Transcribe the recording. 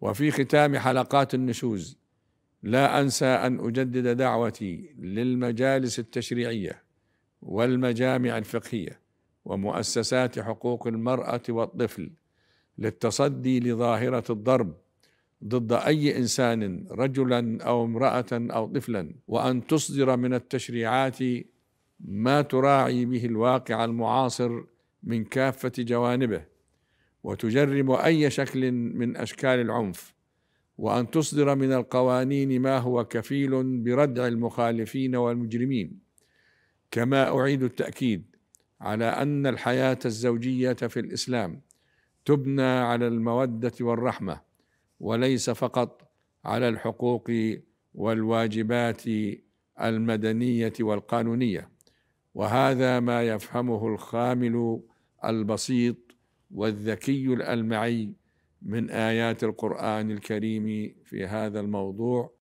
وفي ختام حلقات النشوز لا انسى ان اجدد دعوتي للمجالس التشريعيه والمجامع الفقهيه ومؤسسات حقوق المراه والطفل للتصدي لظاهره الضرب ضد اي انسان رجلا او امراه او طفلا وان تصدر من التشريعات ما تراعي به الواقع المعاصر من كافه جوانبه وتجرم اي شكل من اشكال العنف وان تصدر من القوانين ما هو كفيل بردع المخالفين والمجرمين كما اعيد التاكيد على ان الحياه الزوجيه في الاسلام تبنى على الموده والرحمه وليس فقط على الحقوق والواجبات المدنيه والقانونيه وهذا ما يفهمه الخامل البسيط والذكي الألمعي من آيات القرآن الكريم في هذا الموضوع